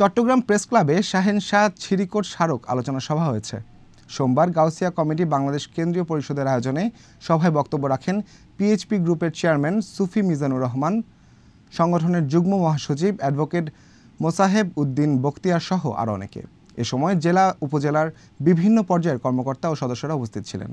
Chittagong press ক্লাবে শাহ ছিরিকোট স্মারক আলোচনা সভা হয়েছে সোমবার গাউসিয়া কমিটি বাংলাদেশ কেন্দ্রীয় পরিষদের আয়োজনে সভায় বক্তব্য রাখেন পিএইচপি গ্রুপের চেয়ারম্যান সুফি মিজানুর রহমান সংগঠনের যুগ্ম মহাসচিব অ্যাডভোকেট মোসাহেব উদ্দিন বখতিয়ার সহ আরও অনেকে এ সময় জেলা উপজেলার বিভিন্ন পর্যায়ের কর্মকর্তা ও সদস্যরা উপস্থিত ছিলেন